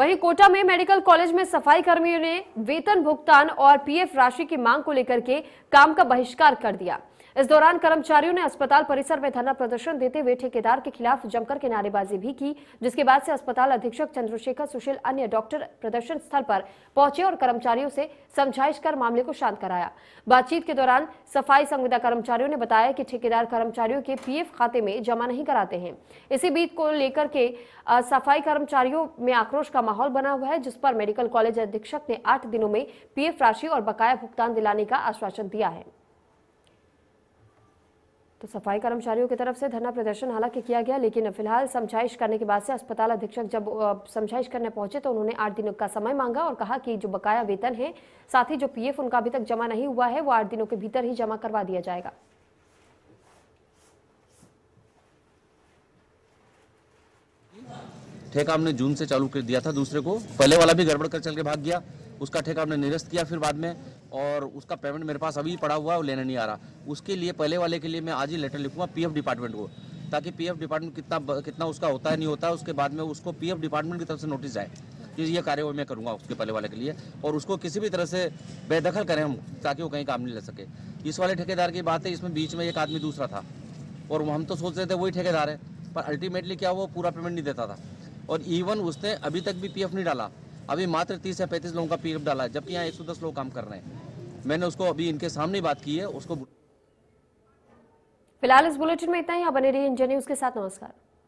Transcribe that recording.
वहीं कोटा में medical college में सफाई कर्मियों ने वेतन भुगतान और पीएफ राशि की मांग को लेकर के काम का बहिष्कार कर दिया इस दौरान कर्मचारियों ने अस्पताल परिसर में धरना प्रदर्शन देते हुए ठेकेदार के खिलाफ जमकर के नारेबाजी भी की जिसके बाद से अस्पताल अधीक्षक चंद्रशेखर सुशील अन्य डॉक्टर प्रदर्शन स्थल पर पहुंचे और कर्मचारियों से समझाइश कर मामले को शांत कराया बातचीत के दौरान सफाई संविदा कर्मचारियों ने बताया कि ठेकेदार कर्मचारियों के पी खाते में जमा नहीं कराते हैं इसी बीच को लेकर के सफाई कर्मचारियों में आक्रोश का माहौल बना हुआ है जिस पर मेडिकल कॉलेज अधीक्षक ने आठ दिनों में पी राशि और बकाया भुगतान दिलाने का आश्वासन दिया है तो सफाई कर्मचारियों की तरफ से धरना प्रदर्शन हालांकि किया गया लेकिन फिलहाल समझाइश करने के बाद से अस्पताल अधीक्षक जब समझाइश करने पहुंचे तो उन्होंने आठ दिनों का समय मांगा और कहा कि जो बकाया वेतन है साथ ही जो पीएफ उनका अभी तक जमा नहीं हुआ है वो आठ दिनों के भीतर ही जमा करवा दिया जाएगा ठेका हमने जून से चालू कर दिया था दूसरे को पहले वाला भी गड़बड़ कर चल के भाग गया उसका ठेका हमने निरस्त किया फिर बाद में और उसका पेमेंट मेरे पास अभी पड़ा हुआ है वो लेने नहीं आ रहा उसके लिए पहले वाले के लिए मैं आज ही लेटर लिखूँगा पी डिपार्टमेंट को ताकि पी डिपार्टमेंट कितना कितना उसका होता है नहीं होता है उसके बाद में उसको पी डिपार्टमेंट की तरफ से नोटिस आए कि ये कार्य मैं करूँगा उसके पहले वाले के लिए और उसको किसी भी तरह से बेदखल करें हम ताकि वो कहीं काम नहीं ले सके इस वाले ठेकेदार की बात है इसमें बीच में एक आदमी दूसरा था और हम तो सोच रहे थे वही ठेकेदार है पर अल्टीमेटली क्या वो पूरा पेमेंट नहीं देता था और इवन उसने अभी तक भी पीएफ नहीं डाला अभी मात्र तीस या पैंतीस लोगों का पीएफ डाला है जबकि यहाँ एक लोग काम कर रहे हैं मैंने उसको अभी इनके सामने बात की है उसको फिलहाल इस बुलेटिन में इतना ही आप बने रही इंडिया न्यूज के साथ नमस्कार